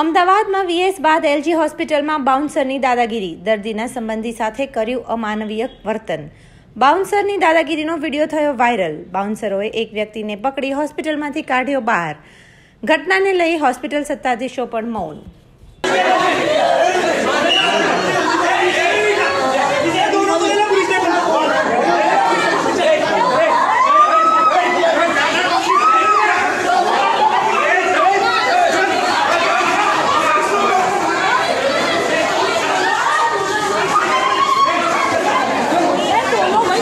અમદાવાદમાં વીએસ બાદ એલજી હોસ્પિટલમાં બાઉન્સરની દાદાગીરી દર્દીના સંબંધી સાથે કર્યું અમાનવીય વર્તન બાઉન્સરની દાદાગીરીનો વિડીયો થયો વાયરલ બાઉન્સરોએ એક વ્યક્તિને પકડી હોસ્પિટલમાંથી કાઢ્યો બહાર ઘટનાને લઈ હોસ્પિટલ સત્તાધીશો પણ મૌન